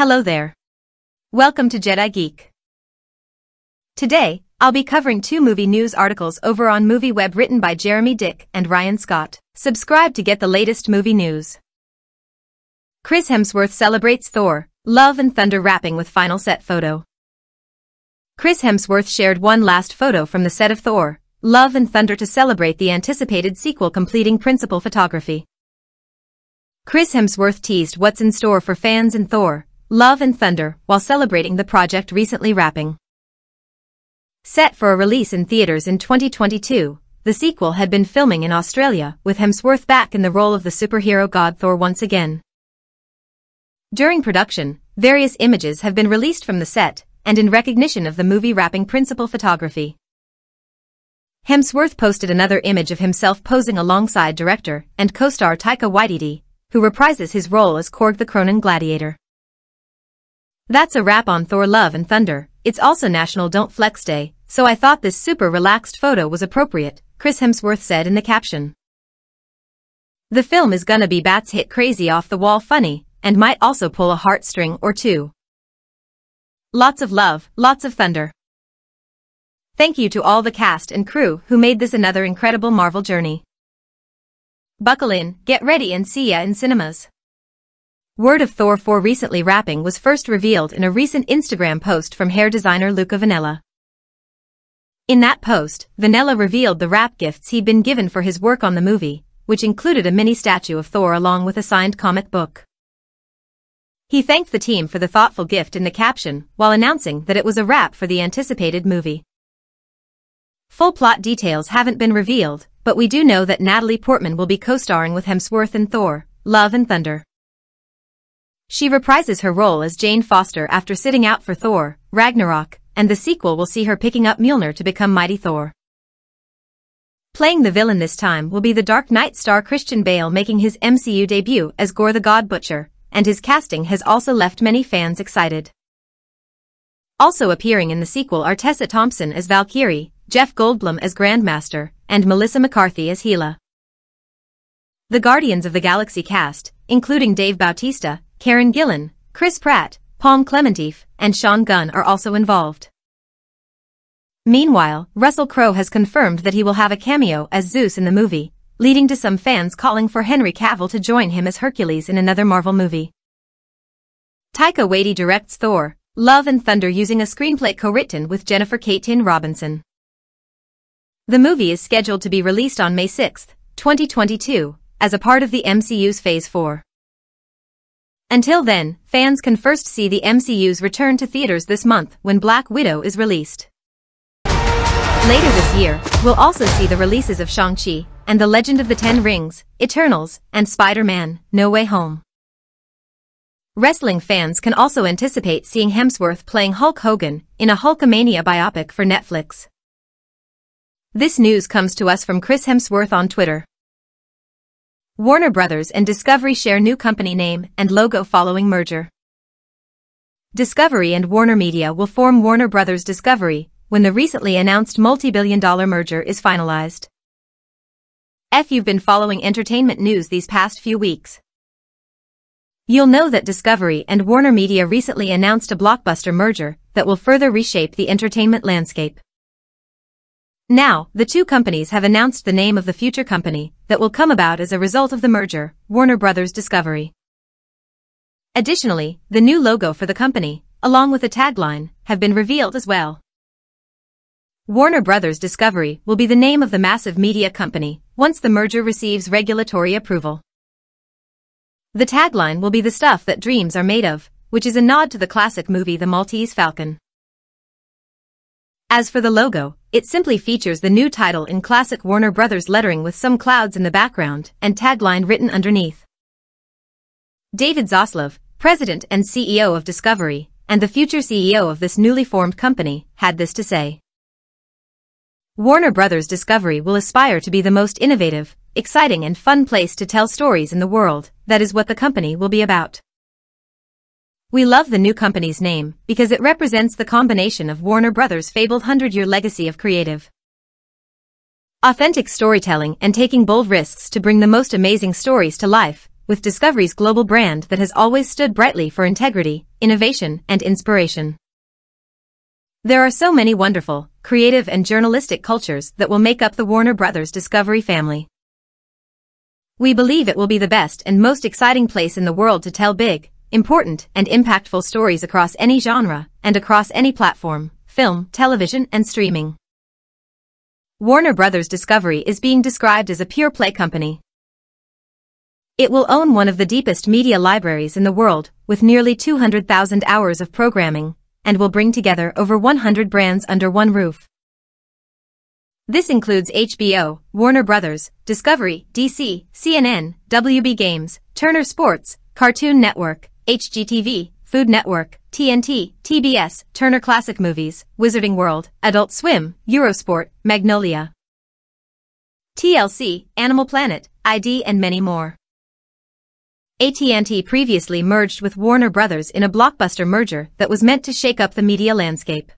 Hello there. Welcome to Jedi Geek. Today, I'll be covering two movie news articles over on MovieWeb written by Jeremy Dick and Ryan Scott. Subscribe to get the latest movie news. Chris Hemsworth celebrates Thor, Love and Thunder wrapping with final set photo. Chris Hemsworth shared one last photo from the set of Thor, Love and Thunder to celebrate the anticipated sequel completing principal photography. Chris Hemsworth teased what's in store for fans in Thor, Love and Thunder while celebrating the project recently wrapping. Set for a release in theaters in 2022, the sequel had been filming in Australia with Hemsworth back in the role of the superhero god Thor once again. During production, various images have been released from the set and in recognition of the movie wrapping principal photography. Hemsworth posted another image of himself posing alongside director and co-star Taika Waititi, who reprises his role as Korg the Cronin Gladiator. That's a wrap on Thor Love and Thunder. It's also National Don't Flex Day, so I thought this super relaxed photo was appropriate, Chris Hemsworth said in the caption. The film is gonna be bats hit crazy off the wall funny, and might also pull a heartstring or two. Lots of love, lots of thunder. Thank you to all the cast and crew who made this another incredible Marvel journey. Buckle in, get ready and see ya in cinemas. Word of Thor 4 recently wrapping was first revealed in a recent Instagram post from hair designer Luca Vanella. In that post, Vanella revealed the wrap gifts he'd been given for his work on the movie, which included a mini statue of Thor along with a signed comic book. He thanked the team for the thoughtful gift in the caption while announcing that it was a wrap for the anticipated movie. Full plot details haven't been revealed, but we do know that Natalie Portman will be co-starring with Hemsworth in Thor, Love and Thunder. She reprises her role as Jane Foster after sitting out for Thor, Ragnarok, and the sequel will see her picking up Mjolnir to become Mighty Thor. Playing the villain this time will be the Dark Knight star Christian Bale making his MCU debut as Gore the God Butcher, and his casting has also left many fans excited. Also appearing in the sequel are Tessa Thompson as Valkyrie, Jeff Goldblum as Grandmaster, and Melissa McCarthy as Hela. The Guardians of the Galaxy cast, including Dave Bautista, Karen Gillan, Chris Pratt, Palm Clementif, and Sean Gunn are also involved. Meanwhile, Russell Crowe has confirmed that he will have a cameo as Zeus in the movie, leading to some fans calling for Henry Cavill to join him as Hercules in another Marvel movie. Taika Waititi directs Thor, Love and Thunder using a screenplay co-written with Jennifer Caitlin Robinson. The movie is scheduled to be released on May 6, 2022, as a part of the MCU's Phase 4. Until then, fans can first see the MCU's return to theaters this month when Black Widow is released. Later this year, we'll also see the releases of Shang-Chi and The Legend of the Ten Rings, Eternals, and Spider-Man, No Way Home. Wrestling fans can also anticipate seeing Hemsworth playing Hulk Hogan in a Hulkamania biopic for Netflix. This news comes to us from Chris Hemsworth on Twitter. Warner Brothers and Discovery share new company name and logo following merger. Discovery and Warner Media will form Warner Brothers Discovery when the recently announced multi-billion dollar merger is finalized. If you've been following entertainment news these past few weeks, you'll know that Discovery and Warner Media recently announced a blockbuster merger that will further reshape the entertainment landscape. Now, the two companies have announced the name of the future company that will come about as a result of the merger, Warner Brothers Discovery. Additionally, the new logo for the company, along with a tagline, have been revealed as well. Warner Brothers Discovery will be the name of the massive media company once the merger receives regulatory approval. The tagline will be the stuff that dreams are made of, which is a nod to the classic movie The Maltese Falcon. As for the logo, it simply features the new title in classic Warner Brothers lettering with some clouds in the background and tagline written underneath. David Zaslav, president and CEO of Discovery, and the future CEO of this newly formed company, had this to say. Warner Brothers Discovery will aspire to be the most innovative, exciting and fun place to tell stories in the world, that is what the company will be about. We love the new company's name because it represents the combination of Warner Brothers' fabled hundred-year legacy of creative. Authentic storytelling and taking bold risks to bring the most amazing stories to life, with Discovery's global brand that has always stood brightly for integrity, innovation, and inspiration. There are so many wonderful, creative and journalistic cultures that will make up the Warner Brothers Discovery family. We believe it will be the best and most exciting place in the world to tell big, important, and impactful stories across any genre and across any platform, film, television, and streaming. Warner Brothers Discovery is being described as a pure play company. It will own one of the deepest media libraries in the world, with nearly 200,000 hours of programming, and will bring together over 100 brands under one roof. This includes HBO, Warner Brothers, Discovery, DC, CNN, WB Games, Turner Sports, Cartoon Network, HGTV, Food Network, TNT, TBS, Turner Classic Movies, Wizarding World, Adult Swim, Eurosport, Magnolia. TLC, Animal Planet, ID and many more. AT&T previously merged with Warner Brothers in a blockbuster merger that was meant to shake up the media landscape.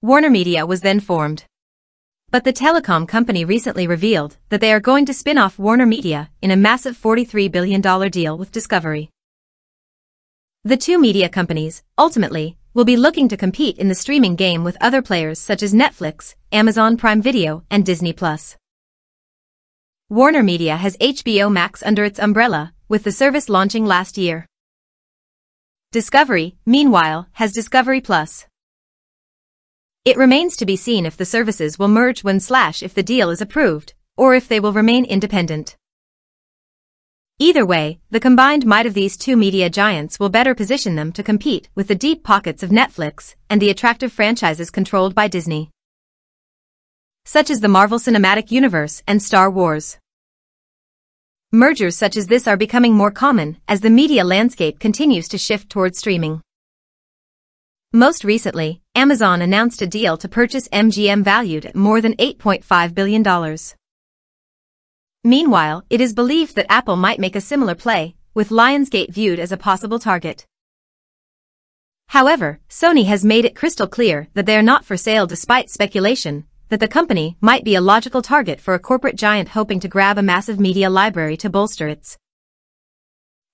Warner Media was then formed. But the telecom company recently revealed that they are going to spin off Warner Media in a massive $43 billion deal with Discovery. The two media companies, ultimately, will be looking to compete in the streaming game with other players such as Netflix, Amazon Prime Video, and Disney+. Warner Media has HBO Max under its umbrella, with the service launching last year. Discovery, meanwhile, has Discovery+. Plus. It remains to be seen if the services will merge when slash if the deal is approved, or if they will remain independent. Either way, the combined might of these two media giants will better position them to compete with the deep pockets of Netflix and the attractive franchises controlled by Disney. Such as the Marvel Cinematic Universe and Star Wars. Mergers such as this are becoming more common as the media landscape continues to shift toward streaming. Most recently, Amazon announced a deal to purchase MGM valued at more than $8.5 billion. Meanwhile, it is believed that Apple might make a similar play, with Lionsgate viewed as a possible target. However, Sony has made it crystal clear that they are not for sale despite speculation that the company might be a logical target for a corporate giant hoping to grab a massive media library to bolster its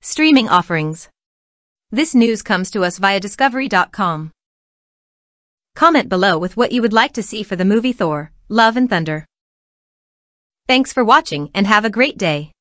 streaming offerings. This news comes to us via discovery.com. Comment below with what you would like to see for the movie Thor, Love and Thunder. Thanks for watching and have a great day.